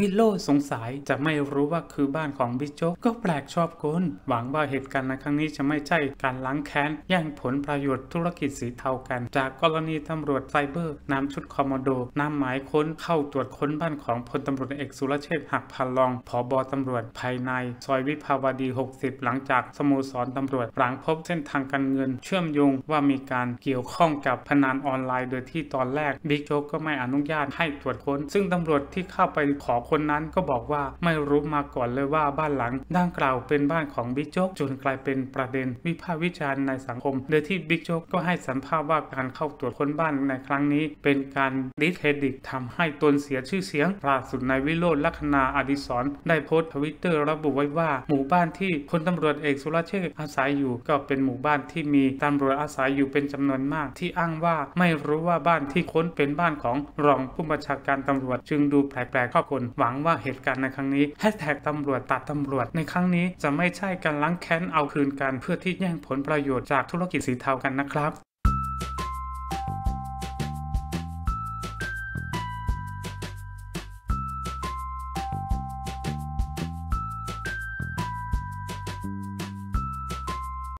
วิโลสงสัยจะไม่รู้ว่าคือบ้านของบิ๊กโจ๊ก ก็แปลกชอบคนหวังว่าเหตุการณ์ในครั้งนี้จะไม่ใช่การล้างแค้น แย่งผลประโยชน์ธุรกิจสีเทากัน จากกรณีตำรวจไซเบอร์นำชุดคอมมานโดนำหมายค้นเข้าตรวจค้นบ้านของพลตำรวจเอกสุรเชษฐ์หักพันลองผอบอตำรวจภายในซอยวิภาวดี 60 หลังจากสโมสรตำรวจ หลังพบเส้นทางการเงิน เชื่อมโยงว่ามีการเกี่ยวข้องกับพนันออนไลน์โดยที่ตอนแรกบิ๊กโจ๊กก็ไม่อนุญาตให้ตรวจค้น ซึ่งตำรวจที่เข้าไปขอคนนั้นก็บอกว่าไม่รู้มาก่อนเลยว่าบ้านหลังดังกล่าวเป็นบ้านของบิ๊กโจ๊กจนกลายเป็นประเด็นวิพากษ์วิจารณ์ในสังคม โดยที่บิ๊กโจ๊กก็ให้สัมภาษณ์ว่าการเข้าตรวจค้นบ้านในครั้งนี้ เป็นการดิสเครดิตทำให้ตนเสียชื่อเสียงล่าสุดนายวิโรจน์ลัคนาอดิศรได้โพสต์ทวิตเตอร์ระบุไว้ว่าหมู่บ้านที่พลตำรวจเอกสุรเชษฐ์อาศัยอยู่ก็เป็นหมู่บ้านที่มีตำรวจอาศัยอยู่เป็นจำนวนมาก ที่อ้างว่าไม่รู้ว่าบ้านที่ค้นเป็นบ้านของรองผู้บัญชาการตำรวจจึงดูแปลกๆครอบคนหวังว่าเหตุการณ์ในครั้งนี้แฮชแท็กตำรวจตัดตำรวจในครั้งนี้จะไม่ใช่การล้างแค้นเอาคืนกันเพื่อที่แย่งผลประโยชน์จากธุรกิจสีเทากันนะครับ